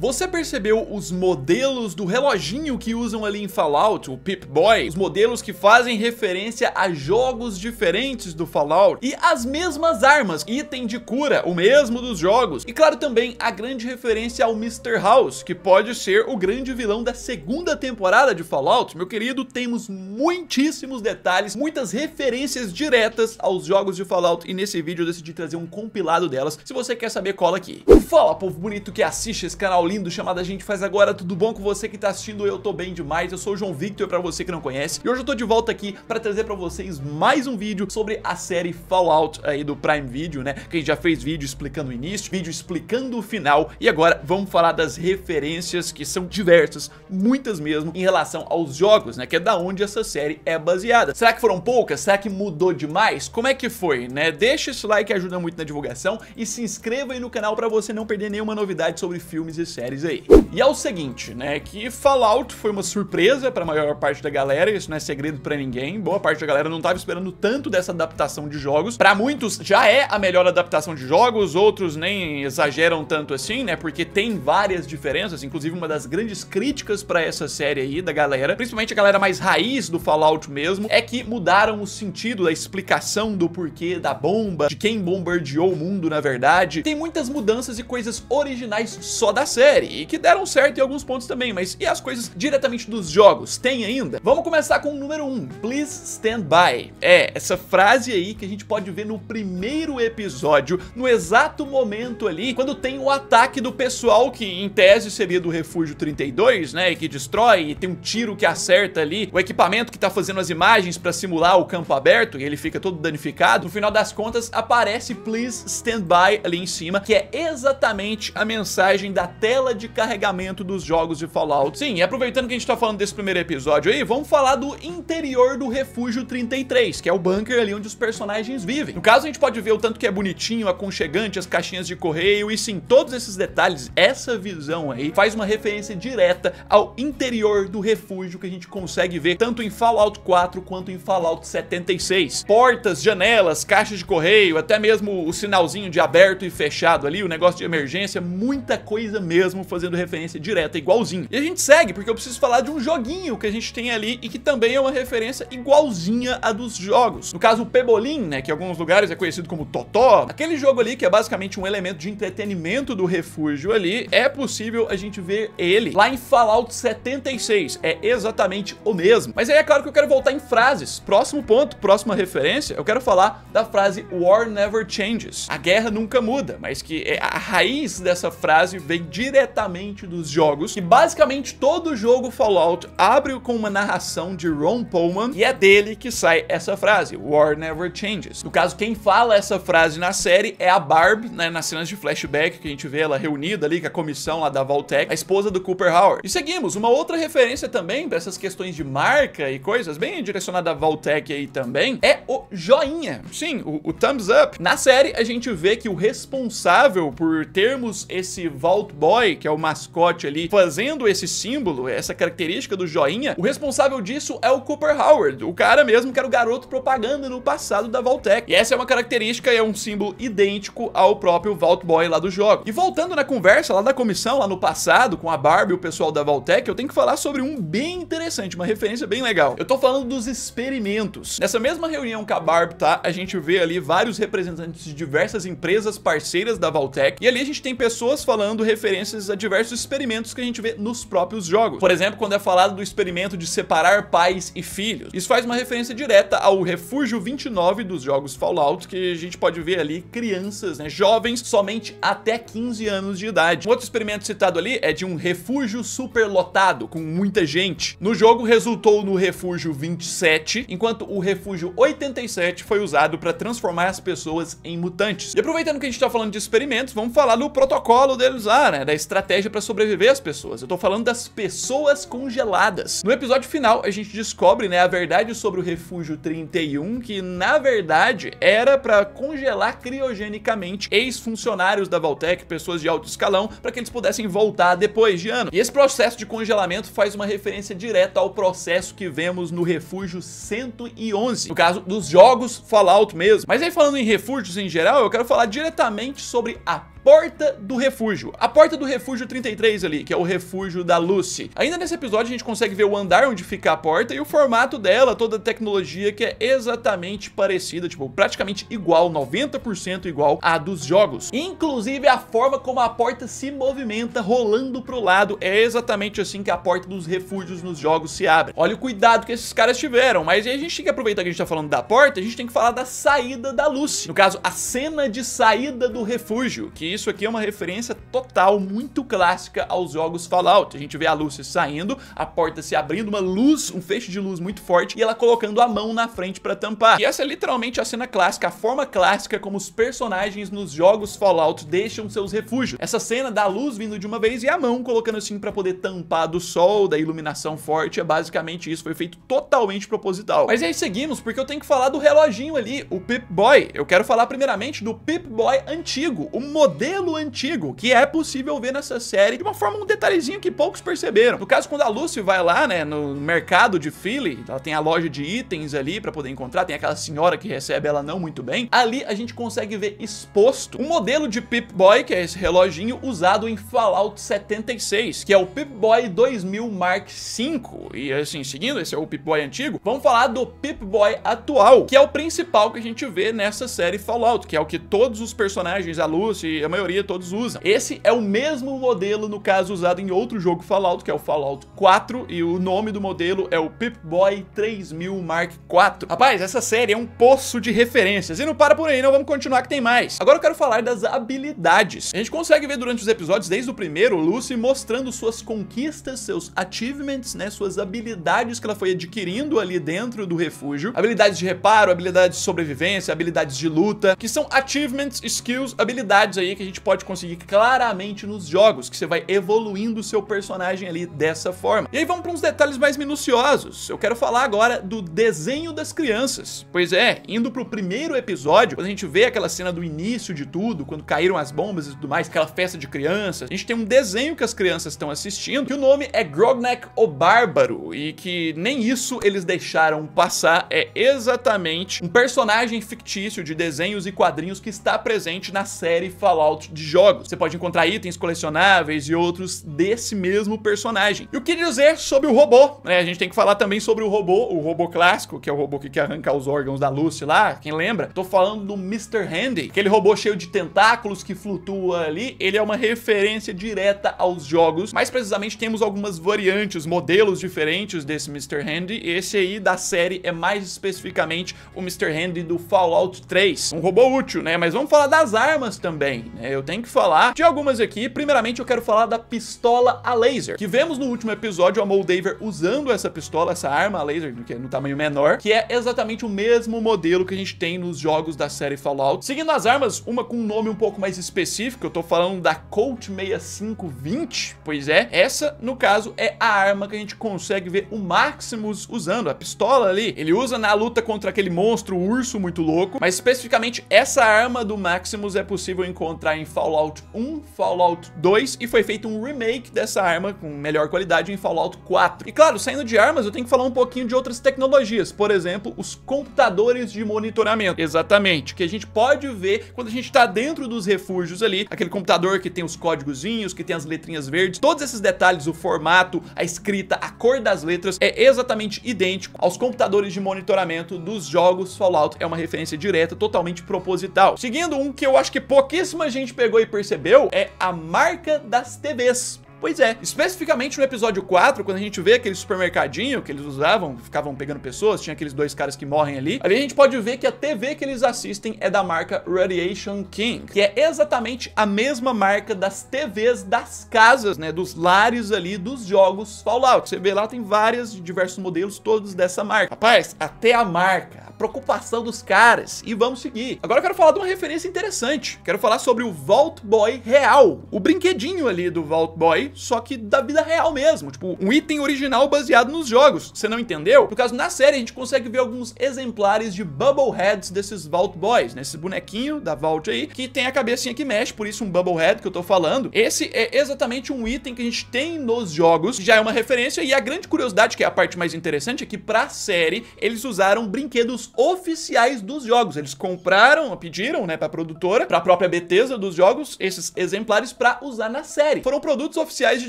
Você percebeu os modelos do reloginho que usam ali em Fallout, o Pip-Boy? Os modelos que fazem referência a jogos diferentes do Fallout e as mesmas armas, item de cura, o mesmo dos jogos. E claro também a grande referência ao Mr. House, que pode ser o grande vilão da segunda temporada de Fallout. Meu querido, temos muitíssimos detalhes, muitas referências diretas aos jogos de Fallout e nesse vídeo eu decidi trazer um compilado delas, se você quer saber cola aqui. Fala povo bonito que assiste esse canal lindo chamado A Gente Faz Agora. Tudo bom com você que tá assistindo? Eu tô bem demais. Eu sou o João Victor, pra você que não conhece. E hoje eu tô de volta aqui pra trazer pra vocês mais um vídeo sobre a série Fallout aí do Prime Video, né? Que a gente já fez vídeo explicando o início, vídeo explicando o final. E agora vamos falar das referências que são diversas, muitas mesmo, em relação aos jogos, né? Que é da onde essa série é baseada. Será que foram poucas? Será que mudou demais? Como é que foi, né? Deixa esse like, ajuda muito na divulgação. E se inscreva aí no canal pra você não perder nenhuma novidade sobre filmes e séries séries aí. E é o seguinte, né, que Fallout foi uma surpresa pra maior parte da galera, isso não é segredo pra ninguém, boa parte da galera não tava esperando tanto dessa adaptação de jogos. Pra muitos já é a melhor adaptação de jogos, outros nem exageram tanto assim, né, porque tem várias diferenças, inclusive uma das grandes críticas pra essa série aí da galera, principalmente a galera mais raiz do Fallout mesmo, é que mudaram o sentido da explicação do porquê da bomba, de quem bombardeou o mundo na verdade. Tem muitas mudanças e coisas originais só da série, série e que deram certo em alguns pontos também, mas e as coisas diretamente dos jogos? Tem ainda? Vamos começar com o número 1, um, Please Stand By. É, essa frase aí que a gente pode ver no primeiro episódio, no exato momento ali, quando tem o ataque do pessoal que em tese seria do Refúgio 32, né, e que destrói, e tem um tiro que acerta ali, o equipamento que tá fazendo as imagens para simular o campo aberto, e ele fica todo danificado, no final das contas aparece Please Stand By ali em cima, que é exatamente a mensagem da tela tela de carregamento dos jogos de Fallout. Sim, aproveitando que a gente tá falando desse primeiro episódio aí, vamos falar do interior do Refúgio 33, que é o bunker ali onde os personagens vivem. No caso, a gente pode ver o tanto que é bonitinho, aconchegante, as caixinhas de correio, e sim, todos esses detalhes, essa visão aí, faz uma referência direta ao interior do refúgio que a gente consegue ver tanto em Fallout 4 quanto em Fallout 76. Portas, janelas, caixas de correio, até mesmo o sinalzinho de aberto e fechado ali, o negócio de emergência, muita coisa mesmo mesmo fazendo referência direta igualzinho. E a gente segue, porque eu preciso falar de um joguinho que a gente tem ali e que também é uma referência igualzinha a dos jogos. No caso, o Pebolim, né, que em alguns lugares é conhecido como Totó, aquele jogo ali que é basicamente um elemento de entretenimento do refúgio ali, é possível a gente ver ele lá em Fallout 76. É exatamente o mesmo. Mas aí é claro que eu quero voltar em frases. Próximo ponto, próxima referência, eu quero falar da frase War Never Changes. A guerra nunca muda, mas que é a raiz dessa frase vem de diretamente dos jogos. E basicamente todo jogo Fallout abre com uma narração de Ron Perlman e é dele que sai essa frase, War Never Changes. No caso, quem fala essa frase na série é a Barb, né, nas cenas de flashback que a gente vê ela reunida ali com a comissão lá da Valtech, a esposa do Cooper Howard. E seguimos, uma outra referência também para essas questões de marca e coisas bem direcionada à Valtech aí também é o joinha. Sim, o, o thumbs up. Na série, a gente vê que o responsável por termos esse Vault Boy, que é o mascote ali, fazendo esse símbolo, essa característica do joinha, o responsável disso é o Cooper Howard, o cara mesmo que era o garoto propaganda no passado da Valtech. E essa é uma característica e é um símbolo idêntico ao próprio Vault Boy lá do jogo. E voltando na conversa lá da comissão, lá no passado, com a Barbie e o pessoal da Valtech, eu tenho que falar sobre um bem interessante, uma referência bem legal. Eu tô falando dos experimentos. Nessa mesma reunião com a Barb, tá? A gente vê ali vários representantes de diversas empresas parceiras da Valtech. E ali a gente tem pessoas falando referências a diversos experimentos que a gente vê nos próprios jogos. Por exemplo, quando é falado do experimento de separar pais e filhos. Isso faz uma referência direta ao Refúgio 29 dos jogos Fallout, que a gente pode ver ali crianças, né? Jovens somente até 15 anos de idade. Um outro experimento citado ali é de um refúgio superlotado, com muita gente. No jogo resultou no Refúgio 27, enquanto o Refúgio 85 foi usado para transformar as pessoas em mutantes. E aproveitando que a gente está falando de experimentos, vamos falar do protocolo deles lá, né? Da estratégia para sobreviver as pessoas. Eu tô falando das pessoas congeladas. No episódio final, a gente descobre, né, a verdade sobre o Refúgio 31, que na verdade era para congelar criogenicamente ex-funcionários da Valtec, pessoas de alto escalão, para que eles pudessem voltar depois de ano. E esse processo de congelamento faz uma referência direta ao processo que vemos no Refúgio 111, no caso dos jovens jogos Fallout mesmo. Mas aí falando em refúgios em geral, eu quero falar diretamente sobre a porta do refúgio. A porta do refúgio 33 ali, que é o refúgio da Lucy. Ainda nesse episódio a gente consegue ver o andar onde fica a porta e o formato dela, toda a tecnologia que é exatamente parecida, tipo, praticamente igual, 90% igual a dos jogos. Inclusive a forma como a porta se movimenta rolando pro lado é exatamente assim que a porta dos refúgios nos jogos se abre. Olha o cuidado que esses caras tiveram, mas aí a gente tem que aproveitar que a gente tá falando da porta a gente tem que falar da saída da Lucy. No caso, a cena de saída do refúgio, que isso aqui é uma referência total, muito clássica aos jogos Fallout. A gente vê a Lucy saindo, a porta se abrindo, uma luz, um feixe de luz muito forte, e ela colocando a mão na frente pra tampar. E essa é literalmente a cena clássica, a forma clássica como os personagens nos jogos Fallout deixam seus refúgios. Essa cena da luz vindo de uma vez e a mão colocando assim pra poder tampar do sol, da iluminação forte, é basicamente isso, foi feito totalmente proposital. Mas aí seguimos, porque eu tenho que falar do reloginho ali, o Pip-Boy. Eu quero falar primeiramente do Pip-Boy antigo, o modelo antigo, que é possível ver nessa série de uma forma, um detalhezinho que poucos perceberam. No caso, quando a Lucy vai lá, né, no mercado de Philly, ela tem a loja de itens ali para poder encontrar, tem aquela senhora que recebe ela não muito bem, ali a gente consegue ver exposto um modelo de Pip-Boy, que é esse reloginho usado em Fallout 76, que é o Pip-Boy 2000 Mark V. E assim, seguindo, esse é o Pip-Boy antigo, vamos falar do Pip-Boy atual, que é o principal que a gente vê nessa série Fallout, que é o que todos os personagens, a Lucy, a maioria, todos usam. Esse é o mesmo modelo, no caso, usado em outro jogo Fallout, que é o Fallout 4, e o nome do modelo é o Pip-Boy 3000 Mark IV. Rapaz, essa série é um poço de referências, e não para por aí não, vamos continuar que tem mais. Agora eu quero falar das habilidades. A gente consegue ver durante os episódios, desde o primeiro, Lucy mostrando suas conquistas, seus achievements, né, suas habilidades que ela foi adquirindo ali dentro do refúgio, habilidades de reparo, habilidades de sobrevivência, habilidades de luta, que são achievements, skills, habilidades aí que a gente pode conseguir claramente nos jogos, que você vai evoluindo o seu personagem ali dessa forma. E aí vamos para uns detalhes mais minuciosos. Eu quero falar agora do desenho das crianças. Pois é, indo para o primeiro episódio, quando a gente vê aquela cena do início de tudo, quando caíram as bombas e tudo mais, aquela festa de crianças, a gente tem um desenho que as crianças estão assistindo, que o nome é Grognak o Bárbaro, e que nem isso eles deixaram passar, é exatamente um personagem fictício de desenhos e quadrinhos que está presente na série Fallout de jogos. Você pode encontrar itens colecionáveis e outros desse mesmo personagem. E o que dizer sobre o robô? Né? A gente tem que falar também sobre o robô, o robô clássico, que é o robô que quer arrancar os órgãos da Lucy lá, quem lembra? Tô falando do Mr. Handy, aquele robô cheio de tentáculos que flutua ali, ele é uma referência direta aos jogos, mais precisamente temos algumas variantes, modelos diferentes desse Mr. Handy, esse aí da série é mais especificamente o Mr. Handy do Fallout 3. Um robô útil, né? Mas vamos falar das armas também, né? Eu tenho que falar de algumas aqui. Primeiramente, eu quero falar da pistola a laser, que vemos no último episódio a Moldaver usando essa pistola, essa arma a laser, que é no tamanho menor, que é exatamente o mesmo modelo que a gente tem nos jogos da série Fallout. Seguindo as armas, uma com um nome um pouco mais específico, eu tô falando da Colt 6520, pois é, essa, no caso, é a arma que a gente consegue ver o Maximus usando, a pistola ali. Ele usa na luta contra aquele aquele monstro urso muito louco, mas especificamente essa arma do Maximus é possível encontrar em Fallout 1, Fallout 2 e foi feito um remake dessa arma com melhor qualidade em Fallout 4. E claro, saindo de armas, eu tenho que falar um pouquinho de outras tecnologias, por exemplo, os computadores de monitoramento. Exatamente, que a gente pode ver quando a gente está dentro dos refúgios ali, aquele computador que tem os códigozinhos, que tem as letrinhas verdes, todos esses detalhes, o formato, a escrita, a cor das letras é exatamente idêntico aos computadores de monitoramento dos jogos, Fallout é uma referência direta, totalmente proposital. Seguindo um que eu acho que pouquíssima gente pegou e percebeu, é a marca das TVs. Pois é, especificamente no episódio 4, quando a gente vê aquele supermercadinho que eles usavam, ficavam pegando pessoas, tinha aqueles dois caras que morrem ali, ali a gente pode ver que a TV que eles assistem é da marca Radiation King, que é exatamente a mesma marca das TVs das casas, né, dos lares ali dos jogos Fallout. Você vê lá, tem várias de diversos modelos, todos dessa marca. Rapaz, até a marca, preocupação dos caras e vamos seguir. Agora eu quero falar de uma referência interessante. Quero falar sobre o Vault Boy real. O brinquedinho ali do Vault Boy, só que da vida real mesmo. Tipo, um item original baseado nos jogos. Você não entendeu? No caso, na série, a gente consegue ver alguns exemplares de Bubbleheads desses Vault Boys, né? Esse bonequinho da Vault aí, que tem a cabecinha que mexe, por isso um Bubblehead que eu tô falando. Esse é exatamente um item que a gente tem nos jogos, já é uma referência, e a grande curiosidade, que é a parte mais interessante, é que pra série, eles usaram brinquedos oficiais dos jogos. Eles compraram, pediram, né, pra produtora, pra própria Bethesda dos jogos, esses exemplares pra usar na série. Foram produtos oficiais de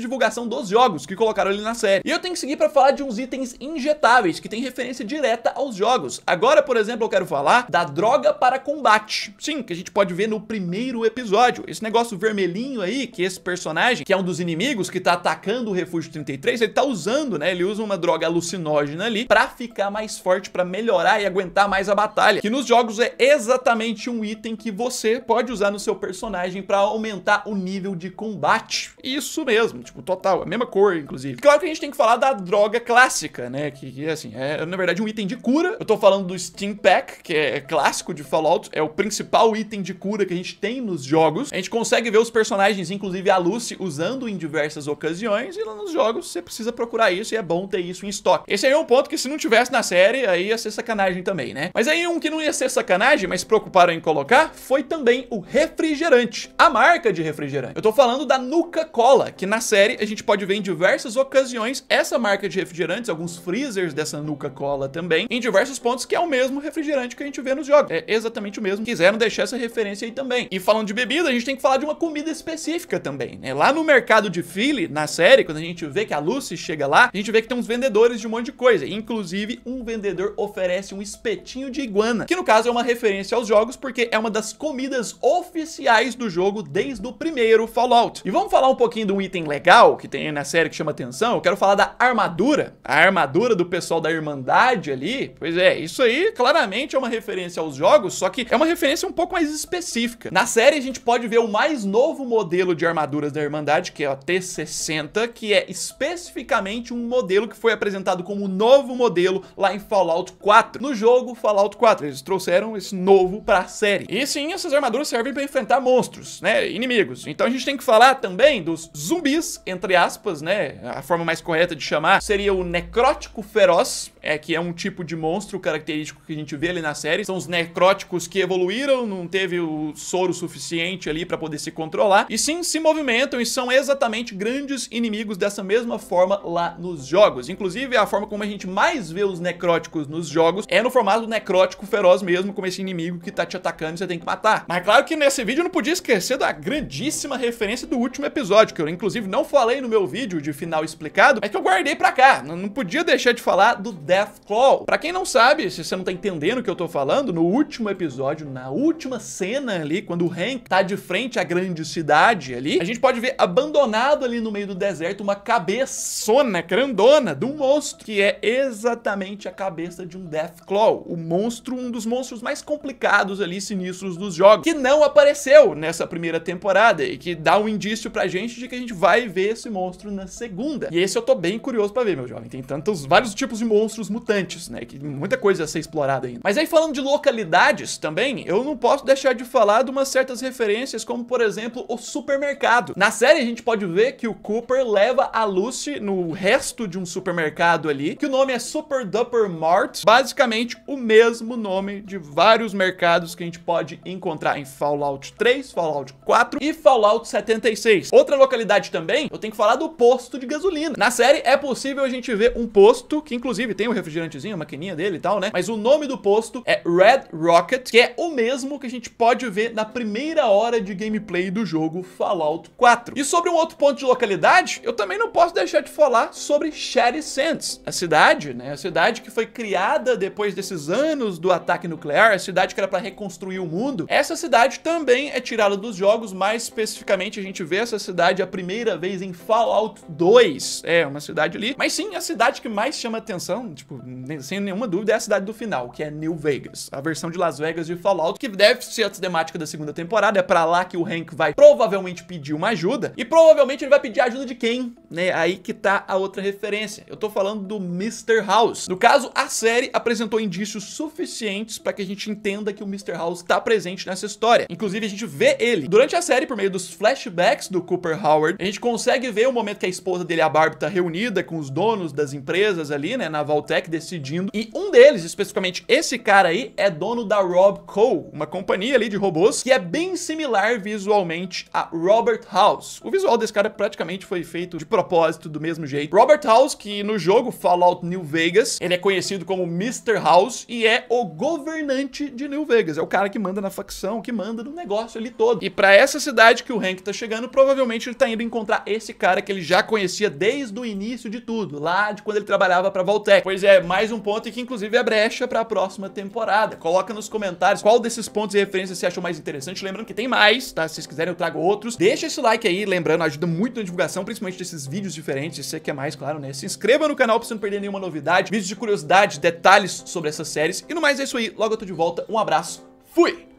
divulgação dos jogos que colocaram ele na série. E eu tenho que seguir pra falar de uns itens injetáveis, que tem referência direta aos jogos. Agora, por exemplo, eu quero falar da droga para combate. Sim, que a gente pode ver no primeiro episódio. Esse negócio vermelhinho aí, que esse personagem, que é um dos inimigos que tá atacando o Refúgio 33, ele tá usando, né, ele usa uma droga alucinógena ali pra ficar mais forte, pra melhorar e aguentar aumentar mais a batalha, que nos jogos é exatamente um item que você pode usar no seu personagem para aumentar o nível de combate. Isso mesmo, tipo, total, a mesma cor, inclusive. Claro que a gente tem que falar da droga clássica, né, que, que assim, é na verdade um item de cura. Eu tô falando do Steam Pack, que é clássico de Fallout, é o principal item de cura que a gente tem nos jogos. A gente consegue ver os personagens, inclusive a Lucy, usando em diversas ocasiões, e lá nos jogos você precisa procurar isso e é bom ter isso em estoque. Esse aí é um ponto que se não tivesse na série, aí ia ser sacanagem também também, né? Mas aí um que não ia ser sacanagem, mas preocuparam em colocar, foi também o refrigerante. A marca de refrigerante. Eu tô falando da Nuca Cola, que na série a gente pode ver em diversas ocasiões essa marca de refrigerantes, alguns freezers dessa Nuca Cola também, em diversos pontos, que é o mesmo refrigerante que a gente vê nos jogos. É exatamente o mesmo. Quiseram deixar essa referência aí também. E falando de bebida, a gente tem que falar de uma comida específica também, né? Lá no mercado de Philly, na série, quando a gente vê que a Lucy chega lá, a gente vê que tem uns vendedores de um monte de coisa. Inclusive, um vendedor oferece um espelho espetinho de iguana, que no caso é uma referência aos jogos porque é uma das comidas oficiais do jogo desde o primeiro Fallout. E vamos falar um pouquinho de um item legal que tem na série que chama atenção, eu quero falar da armadura, a armadura do pessoal da Irmandade ali, pois é, isso aí claramente é uma referência aos jogos, só que é uma referência um pouco mais específica. Na série a gente pode ver o mais novo modelo de armaduras da Irmandade, que é o T60, que é especificamente um modelo que foi apresentado como um novo modelo lá em Fallout 4. No jogo jogo Fallout 4. Eles trouxeram esse novo pra série. E sim, essas armaduras servem para enfrentar monstros, né? Inimigos. Então a gente tem que falar também dos zumbis, entre aspas, né? A forma mais correta de chamar seria o necrótico feroz, é que é um tipo de monstro característico que a gente vê ali na série. São os necróticos que evoluíram, não teve o soro suficiente ali para poder se controlar. E sim, se movimentam e são exatamente grandes inimigos dessa mesma forma lá nos jogos. Inclusive, a forma como a gente mais vê os necróticos nos jogos é no formato formato necrótico feroz mesmo, como esse inimigo que tá te atacando e você tem que matar. Mas claro que nesse vídeo eu não podia esquecer da grandíssima referência do último episódio, que eu inclusive não falei no meu vídeo de final explicado, mas que eu guardei pra cá. Não podia deixar de falar do Deathclaw. Pra quem não sabe, se você não tá entendendo o que eu tô falando, no último episódio, na última cena ali, quando o Hank tá de frente à grande cidade ali, a gente pode ver abandonado ali no meio do deserto uma cabeçona grandona de um monstro, que é exatamente a cabeça de um Deathclaw o monstro, um dos monstros mais complicados ali, sinistros dos jogos, que não apareceu nessa primeira temporada e que dá um indício pra gente de que a gente vai ver esse monstro na segunda. E esse eu tô bem curioso pra ver, meu jovem. Tem tantos, vários tipos de monstros mutantes, né, que muita coisa a ser explorada ainda. Mas aí falando de localidades também, eu não posso deixar de falar de umas certas referências, como por exemplo, o supermercado. Na série a gente pode ver que o Cooper leva a Lucy no resto de um supermercado ali, que o nome é Super Duper Mart, basicamente o mesmo nome de vários mercados que a gente pode encontrar em Fallout 3, Fallout 4 e Fallout 76. Outra localidade também, eu tenho que falar do posto de gasolina. Na série é possível a gente ver um posto, que inclusive tem um refrigerantezinho, a maquininha dele e tal, né? Mas o nome do posto é Red Rocket, que é o mesmo que a gente pode ver na primeira hora de gameplay do jogo Fallout 4. E sobre um outro ponto de localidade, eu também não posso deixar de falar sobre Sherry Sands, a cidade, né? A cidade que foi criada depois desse esses anos do ataque nuclear, a cidade que era para reconstruir o mundo, essa cidade também é tirada dos jogos, mais especificamente a gente vê essa cidade a primeira vez em Fallout 2. É, uma cidade ali. Mas sim, a cidade que mais chama atenção, tipo, sem nenhuma dúvida, é a cidade do final, que é New Vegas. A versão de Las Vegas de Fallout, que deve ser a temática da segunda temporada. É pra lá que o Hank vai provavelmente pedir uma ajuda. E provavelmente ele vai pedir ajuda de quem? Né? Aí que tá a outra referência. Eu tô falando do Mr. House. No caso, a série apresentou em indícios suficientes para que a gente entenda que o Mr. House está presente nessa história. Inclusive, a gente vê ele. Durante a série, por meio dos flashbacks do Cooper Howard, a gente consegue ver o momento que a esposa dele, a Barbie, está reunida com os donos das empresas ali, né, na Valtech, decidindo. E um deles, especificamente esse cara aí, é dono da Robco, uma companhia ali de robôs, que é bem similar visualmente a Robert House. O visual desse cara praticamente foi feito de propósito, do mesmo jeito. Robert House, que no jogo Fallout New Vegas, ele é conhecido como Mr. House, Deus e é o governante de New Vegas. É o cara que manda na facção, que manda no negócio ali todo. E para essa cidade que o Hank tá chegando, provavelmente ele tá indo encontrar esse cara que ele já conhecia desde o início de tudo, lá de quando ele trabalhava para Voltec. Pois é, mais um ponto que inclusive é brecha para a próxima temporada. Coloca nos comentários qual desses pontos e referências você achou mais interessante. Lembrando que tem mais, tá? Se vocês quiserem eu trago outros. Deixa esse like aí, lembrando, ajuda muito na divulgação, principalmente desses vídeos diferentes. Se você quer mais, claro, né? Se inscreva no canal para você não perder nenhuma novidade, vídeos de curiosidade, detalhes sobre essa dessas séries. E no mais é isso aí, logo eu tô de volta, um abraço, fui!